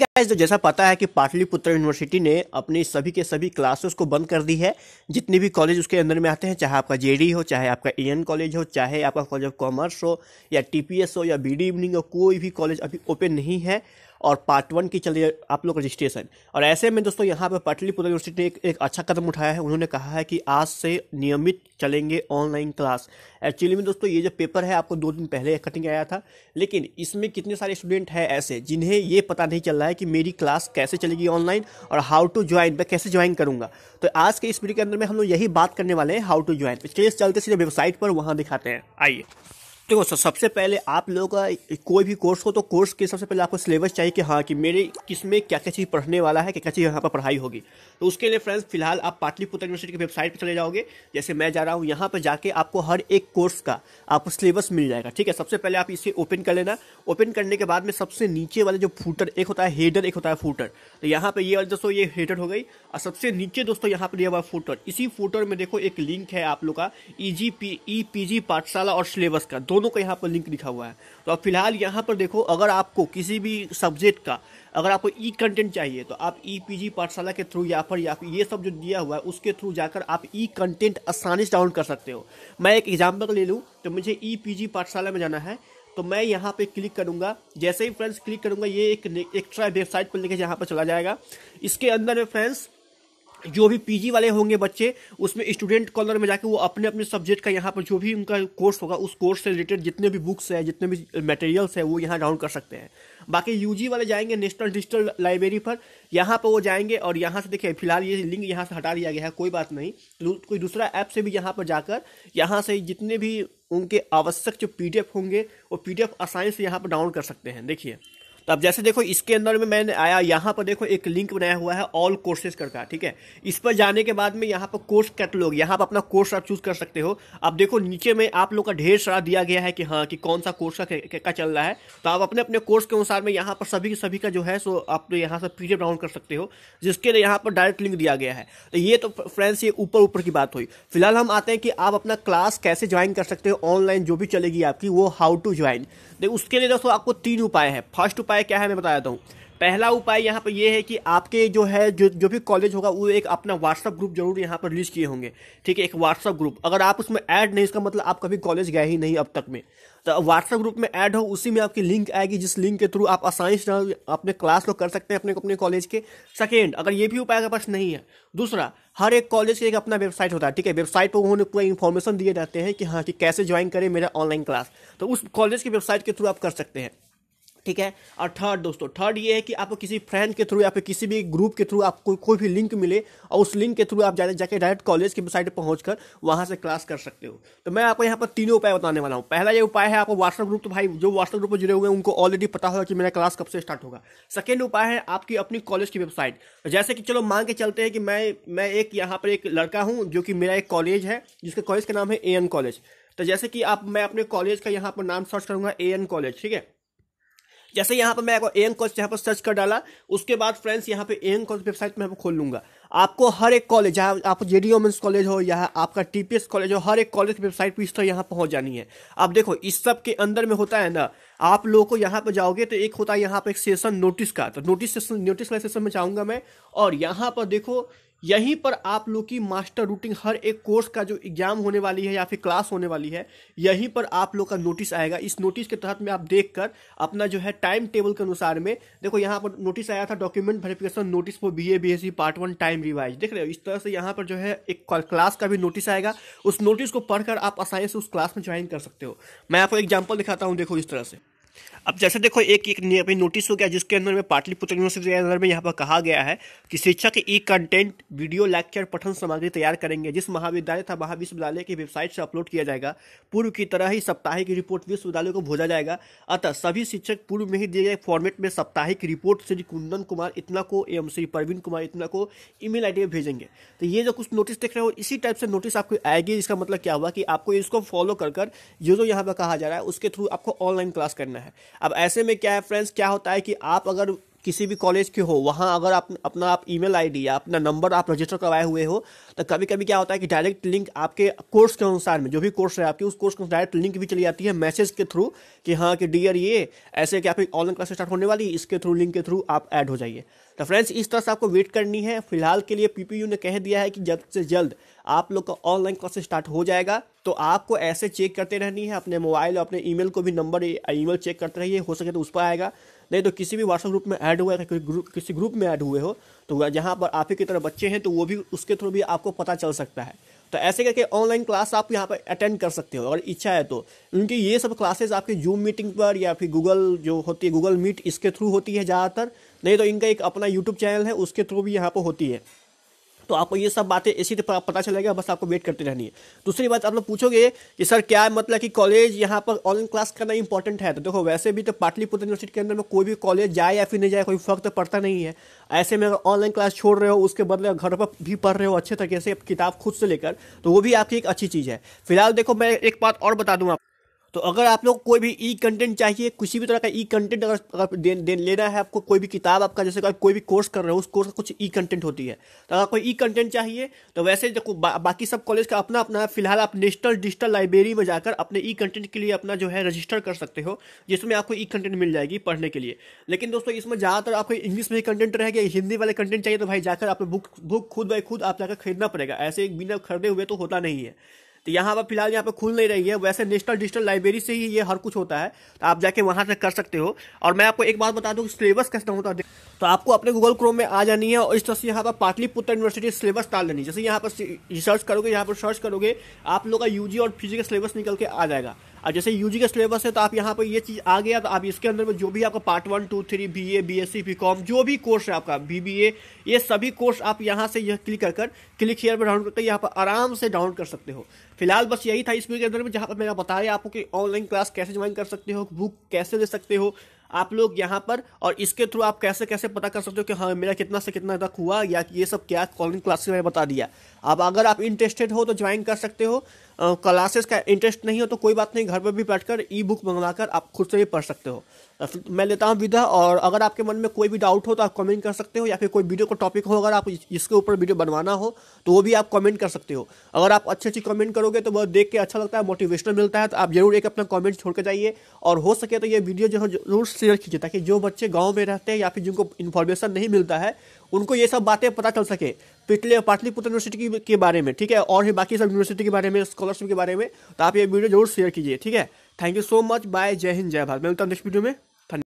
guys तो जैसा पता है कि पाटलिपुत्र यूनिवर्सिटी ने अपनी सभी के सभी क्लासेस को बंद कर दी है जितने भी कॉलेज उसके अंदर में आते हैं चाहे आपका जेडी हो चाहे आपका एन कॉलेज हो चाहे आपका कॉलेज ऑफ कॉमर्स हो या टीपीएस हो या बीडी इवनिंग हो कोई भी कॉलेज अभी ओपन नहीं है और पार्ट वन की चल रही है आप लोग रजिस्ट्रेशन और ऐसे में दोस्तों यहाँ पर पाटलिपुत्र यूनिवर्सिटी ने एक, एक अच्छा कदम उठाया है उन्होंने कहा है कि आज से नियमित चलेंगे ऑनलाइन क्लास एक्चुअली में दोस्तों ये जो पेपर है आपको दो दिन पहले कटिंग आया था लेकिन इसमें कितने सारे स्टूडेंट हैं ऐसे जिन्हें ये पता नहीं चल रहा है कि मेरी क्लास कैसे चलेगी ऑनलाइन और हाउ टू ज्वाइन मैं कैसे ज्वाइन करूँगा तो आज के इस वीडियो के अंदर में हम लोग यही बात करने वाले हैं हाउ टू ज्वाइन चलिए चलते सीधे वेबसाइट पर वहाँ दिखाते हैं आइए देखो तो सबसे पहले आप लोग का कोई भी कोर्स हो तो कोर्स के सबसे पहले आपको सिलेबस चाहिए कि हाँ कि मेरे किस में क्या क्या चीज़ पढ़ने वाला है क्या क्या चीज़ यहाँ पर पढ़ाई होगी तो उसके लिए फ्रेंड्स फिलहाल आप पाटलिपुत्र यूनिवर्सिटी की वेबसाइट पर चले जाओगे जैसे मैं जा रहा हूँ यहाँ पर जाके आपको हर एक कोर्स का आपको सिलेबस मिल जाएगा ठीक है सबसे पहले आप इसे ओपन कर लेना ओपन करने के बाद में सबसे नीचे वाले जो फूटर एक होता है हेडर एक होता है फूटर तो यहाँ पर ये दोस्तों ये हेडर हो गई और सबसे नीचे दोस्तों यहाँ पर यह हुआ फूटर इसी फूटर में देखो एक लिंक है आप लोग का ई G P E P G पाठशाला और सिलेबस का दो दोनों का यहाँ पर लिंक लिखा हुआ है तो अब फिलहाल यहाँ पर देखो अगर आपको किसी भी सब्जेक्ट का अगर आपको ई कंटेंट चाहिए तो आप ई e पी पाठशाला के थ्रू या फिर या फिर ये सब जो दिया हुआ है उसके थ्रू जाकर आप ई कंटेंट आसानी से डाउनलोड कर सकते हो मैं एक एग्जाम्पल ले लूँ तो मुझे ई e पी पाठशाला में जाना है तो मैं यहाँ पे क्लिक करूँगा जैसे ही फ्रेंड्स क्लिक करूँगा ये एक एक्स्ट्रा वेबसाइट पर लेकर यहाँ पर चला जाएगा इसके अंदर में फ्रेंड्स जो भी पीजी वाले होंगे बच्चे उसमें स्टूडेंट कॉलर में जाके वो अपने अपने सब्जेक्ट का यहाँ पर जो भी उनका कोर्स होगा उस कोर्स से रिलेटेड जितने भी बुक्स है जितने भी मटेरियल्स हैं वो यहाँ डाउन कर सकते हैं बाकी यूजी वाले जाएंगे नेशनल डिजिटल लाइब्रेरी पर यहाँ पर वो जाएंगे और यहाँ से देखिए फिलहाल ये लिंक यहाँ से हटा दिया गया है कोई बात नहीं कोई दूसरा ऐप से भी यहाँ पर जाकर यहाँ से जितने भी उनके आवश्यक जो पी होंगे वो पी डी एफ आसानी से यहाँ पर डाउनलोड कर सकते हैं देखिए तो अब जैसे देखो इसके अंदर में मैंने आया यहाँ पर देखो एक लिंक बनाया हुआ है ऑल कोर्सेज करके ठीक है इस पर जाने के बाद में यहाँ पर कोर्स कैटलॉग यहाँ पर अपना कोर्स आप चूज कर सकते हो अब देखो नीचे में आप लोग का ढेर सारा दिया गया है कि हाँ कि कौन सा कोर्स का, चल रहा है तो आप अपने अपने कोर्स के अनुसार में यहाँ पर सभी सभी का जो है सो आप तो यहाँ से पी डाउन कर सकते हो जिसके लिए यहाँ पर डायरेक्ट लिंक दिया गया है तो ये तो फ्रेंड्स ये ऊपर ऊपर की बात हुई फिलहाल हम आते हैं कि आप अपना क्लास कैसे ज्वाइन कर सकते हो ऑनलाइन जो भी चलेगी आपकी वो हाउ टू ज्वाइन उसके लिए दोस्तों आपको तीन उपाय है फर्स्ट उपाय उपाय क्या है मैं बता देता हूँ पहला उपाय यहाँ पर यह है कि आपके जो है जो जो भी कॉलेज होगा वो एक अपना व्हाट्सअप ग्रुप जरूर यहाँ पर रिलीज किए होंगे ठीक है एक व्हाट्सअप ग्रुप अगर आप उसमें ऐड नहीं इसका मतलब आप कभी कॉलेज गए ही नहीं अब तक में तो व्हाट्सअप ग्रुप में ऐड हो उसी में आपकी लिंक आएगी जिस लिंक के थ्रू आप आसानी से अपने क्लास को कर सकते हैं अपने अपने कॉलेज के सेकेंड अगर ये भी उपाय आपके पास नहीं है दूसरा हर एक कॉलेज का एक अपना वेबसाइट होता है ठीक है वेबसाइट पर उन्होंने पूरा इन्फॉर्मेशन दिए रहते हैं कि हाँ कि कैसे ज्वाइन करें मेरा ऑनलाइन क्लास तो उस कॉलेज की वेबसाइट के थ्रू आप कर सकते हैं ठीक है और थर्ड दोस्तों थर्ड ये है कि आपको किसी फ्रेंड के थ्रू या फिर किसी भी ग्रुप के थ्रू आपको कोई भी लिंक मिले और उस लिंक के थ्रू आप जाने जाके डायरेक्ट कॉलेज की वेबसाइट पर पहुँच कर वहाँ से क्लास कर सकते हो तो मैं आपको यहाँ पर तीनों उपाय बताने वाला हूँ पहला ये उपाय है आपको व्हाट्सअप ग्रुप तो भाई जो व्हाट्सअप ग्रुप पर जुड़े हुए हैं उनको ऑलरेडी पता होगा कि मेरा क्लास कब से स्टार्ट होगा सेकेंड उपाय है आपकी अपनी कॉलेज की वेबसाइट तो जैसे कि चलो मान के चलते हैं कि मैं मैं एक यहाँ पर एक लड़का हूँ जो कि मेरा एक कॉलेज है जिसके कॉलेज का नाम है ए एन कॉलेज तो जैसे कि आप मैं अपने कॉलेज का यहाँ पर नाम सर्च करूँगा ए एन कॉलेज ठीक है जैसे यहाँ पर मैं आपको एम कॉलेज यहाँ पर सर्च कर डाला उसके बाद फ्रेंड्स यहाँ पे एम कॉलेज वेबसाइट में खोल लूंगा आपको हर एक कॉलेज चाहे आप जे डी ओमेंस कॉलेज हो या आपका टी पी एस कॉलेज हो हर एक कॉलेज की वेबसाइट पर इस तरह यहाँ पहुँच जानी है अब देखो इस सब के अंदर में होता है ना आप लोगों को यहाँ पर जाओगे तो एक होता है यहाँ पर एक सेशन नोटिस का तो नोटिस सेशन नोटिस वाले सेशन में जाऊँगा मैं और यहाँ पर देखो यहीं पर आप लोग की मास्टर रूटिंग हर एक कोर्स का जो एग्जाम होने वाली है या फिर क्लास होने वाली है यहीं पर आप लोग का नोटिस आएगा इस नोटिस के तहत में आप देख कर अपना जो है टाइम टेबल के अनुसार में देखो यहाँ पर नोटिस आया था document verification notice for B A B S C part one time revise देख रहे हो इस तरह से यहाँ पर जो है एक क्लास का भी नोटिस आएगा उस नोटिस को पढ़कर आप आसानी से उस क्लास में ज्वाइन कर सकते हो मैं आपको एग्जाम्पल दिखाता हूँ देखो इस तरह से अब जैसे देखो एक एक अभी नोटिस हो गया जिसके अंदर में पाटलिपुत्र यूनिवर्सिटी के अंदर में यहाँ पर कहा गया है कि शिक्षक ई कंटेंट वीडियो लेक्चर पठन सामग्री तैयार करेंगे जिस महाविद्यालय था महाविश्वविद्यालय की वेबसाइट से अपलोड किया जाएगा पूर्व की तरह ही साप्ताहिक रिपोर्ट विश्वविद्यालय को भेजा जाएगा अतः सभी शिक्षक पूर्व में ही दिए गए फॉर्मेट में साप्ताहिक रिपोर्ट श्री कुंदन कुमार इतना को एवं श्री परवीन कुमार इतना को ई मेल में भेजेंगे तो ये जो कुछ नोटिस देख रहे हो इसी टाइप से नोटिस आपको आएगी इसका मतलब क्या हुआ कि आपको इसको फॉलो कर कर ये जो यहाँ पर कहा जा रहा है उसके थ्रू आपको ऑनलाइन क्लास करना है अब ऐसे में क्या है फ्रेंड्स क्या होता है कि आप अगर किसी भी कॉलेज के हो वहाँ अगर आप अपना आप ईमेल आईडी या अपना नंबर आप रजिस्टर करवाए हुए हो तो कभी कभी क्या होता है कि डायरेक्ट लिंक आपके कोर्स के अनुसार में जो भी कोर्स है आपके उस कोर्स के डायरेक्ट लिंक भी चली जाती है मैसेज के थ्रू कि हाँ कि डियर ये ऐसे कि आपकी ऑनलाइन क्लास स्टार्ट होने वाली इसके थ्रू लिंक के थ्रू आप ऐड हो जाइए तो फ्रेंड्स इस तरह से आपको वेट करनी है फिलहाल के लिए पीपीयू ने कह दिया है कि जल्द से जल्द आप लोग का ऑनलाइन क्लासेस स्टार्ट हो जाएगा तो आपको ऐसे चेक करते रहनी है अपने मोबाइल और अपने ईमेल को भी नंबर ईमेल चेक करते रहिए हो सके तो उस पर आएगा नहीं तो किसी भी व्हाट्सअप ग्रुप में ऐड हुआ है किसी ग्रुप में ऐड हुए हो तो जहाँ पर आप ही की तरह बच्चे हैं तो वो भी उसके थ्रू भी आपको पता चल सकता है तो ऐसे करके ऑनलाइन क्लास आप यहाँ पर अटेंड कर सकते हो अगर इच्छा है तो क्योंकि ये सब क्लासेस आपके जूम मीटिंग पर या फिर गूगल जो होती है गूगल मीट इसके थ्रू होती है ज़्यादातर नहीं तो इनका एक अपना यूट्यूब चैनल है उसके थ्रू भी यहाँ पर होती है तो आपको ये सब बातें इसी तरह पता चलेगा बस आपको वेट करते रहनी है दूसरी बात आप लोग पूछोगे कि सर क्या मतलब कि कॉलेज यहाँ पर ऑनलाइन क्लास करना इंपॉर्टेंट है तो देखो वैसे भी तो पाटलिपुत्र यूनिवर्सिटी के अंदर में कोई भी कॉलेज जाए या फिर नहीं जाए कोई फर्क तो पड़ता नहीं है ऐसे में अगर ऑनलाइन क्लास छोड़ रहे हो उसके बदले घर पर भी पढ़ रहे हो अच्छे तरीके से किताब खुद से लेकर तो वो भी आपकी एक अच्छी चीज़ है फिलहाल देखो मैं एक बात और बता दूँ आप तो अगर आप लोग कोई भी ई कंटेंट चाहिए किसी भी तरह का ई कंटेंट अगर अगर लेना है आपको कोई भी किताब आपका जैसे कि कोई भी कोर्स कर रहे हो उस कोर्स का कुछ ई कंटेंट होती है तो अगर कोई ई कंटेंट चाहिए तो वैसे देखो बा, बाकी सब कॉलेज का अपना अपना है फिलहाल आप नेशनल डिजिटल लाइब्रेरी में जाकर अपने ई कंटेंट के लिए अपना जो है रजिस्टर कर सकते हो जिसमें आपको ई कंटेंट मिल जाएगी पढ़ने के लिए लेकिन दोस्तों इसमें ज़्यादातर आपको इंग्लिश में ही कंटेंट रहेगा हिंदी वाले कंटेंट चाहिए तो भाई जाकर आपको बुक बुक खुद बाई खुद आप जाकर खरीदना पड़ेगा ऐसे एक बिना खरीदे हुए तो होता नहीं है तो यहाँ पर फिलहाल यहाँ पर खुल नहीं रही है वैसे नेशनल डिजिटल लाइब्रेरी से ही ये हर कुछ होता है तो आप जाके वहाँ से कर सकते हो और मैं आपको एक बात बता दूँ सिलेबस कैसे होता है तो आपको अपने गूगल क्रोम में आ जानी है और इस तरह से यहाँ पर पाटलिपुत्र यूनिवर्सिटी सिलेबस डाल देनी जैसे यहाँ पर रिसर्च करोगे यहाँ पर सर्च करोगे आप लोग का यूजी और फिजिक्स सिलेबस निकल के आ जाएगा और जैसे यूजी का सिलेबस है तो आप यहाँ पर ये चीज़ आ गया तो आप इसके अंदर में जो भी आपका part one two three B A B S C B com जो भी कोर्स है आपका बी बी ए ये सभी कोर्स आप यहाँ से यह क्लिक कर क्लिक हेयर पर डाउनलोड करके यहाँ पर आराम से डाउनलोड कर सकते हो फिलहाल बस यही था इस वीडियो के अंदर में जहाँ पर मैंने बताया आपको कि ऑनलाइन क्लास कैसे ज्वाइन कर सकते हो बुक कैसे ले सकते हो आप लोग यहाँ पर और इसके थ्रू आप कैसे कैसे पता कर सकते हो कि हाँ मेरा कितना से कितना तक हुआ या ये सब क्या ऑनलाइन से मैंने बता दिया अब अगर आप इंटरेस्टेड हो तो ज्वाइन कर सकते हो क्लासेस का इंटरेस्ट नहीं हो तो कोई बात नहीं घर पर भी बैठकर ई बुक मंगवाकर आप खुद से भी पढ़ सकते हो मैं लेता हूँ विदा और अगर आपके मन में कोई भी डाउट हो तो आप कमेंट कर सकते हो या फिर कोई वीडियो का टॉपिक हो अगर आप इसके ऊपर वीडियो बनवाना हो तो वो भी आप कमेंट कर सकते हो अगर आप अच्छी अच्छी कमेंट करोगे तो वह देख के अच्छा लगता है मोटिवेशनल मिलता है तो आप जरूर एक अपना कमेंट छोड़ के जाइए और हो सके तो ये वीडियो जो है जरूर शेयर कीजिए ताकि जो बच्चे गाँव में रहते हैं या फिर जिनको इन्फॉर्मेशन नहीं मिलता है उनको ये सब बातें पता चल सके पिछले तो पाटलिपुत्र यूनिवर्सिटी के बारे में ठीक है और ही बाकी सब यूनिवर्सिटी के बारे में स्कॉलरशिप के बारे में तो आप ये वीडियो जरूर शेयर कीजिए ठीक है thank you so much bye Jai Hind जय भारत मैं मिलता नेक्स्ट वीडियो में